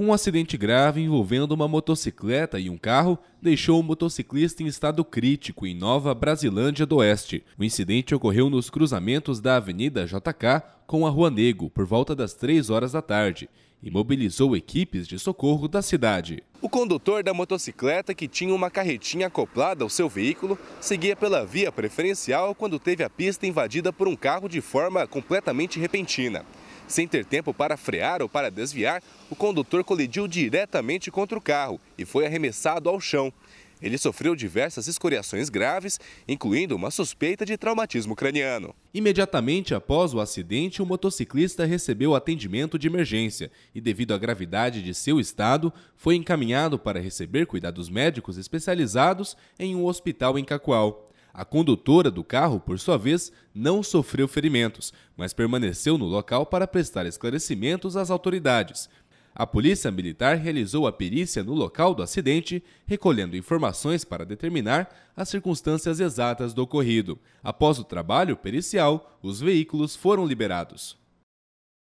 Um acidente grave envolvendo uma motocicleta e um carro deixou o motociclista em estado crítico em Nova Brasilândia do Oeste. O incidente ocorreu nos cruzamentos da Avenida JK com a Rua Negro, por volta das 3 horas da tarde, e mobilizou equipes de socorro da cidade. O condutor da motocicleta, que tinha uma carretinha acoplada ao seu veículo, seguia pela via preferencial quando teve a pista invadida por um carro de forma completamente repentina. Sem ter tempo para frear ou para desviar, o condutor colidiu diretamente contra o carro e foi arremessado ao chão. Ele sofreu diversas escoriações graves, incluindo uma suspeita de traumatismo craniano. Imediatamente após o acidente, o motociclista recebeu atendimento de emergência e, devido à gravidade de seu estado, foi encaminhado para receber cuidados médicos especializados em um hospital em Cacoal. A condutora do carro, por sua vez, não sofreu ferimentos, mas permaneceu no local para prestar esclarecimentos às autoridades. A Polícia Militar realizou a perícia no local do acidente, recolhendo informações para determinar as circunstâncias exatas do ocorrido. Após o trabalho pericial, os veículos foram liberados.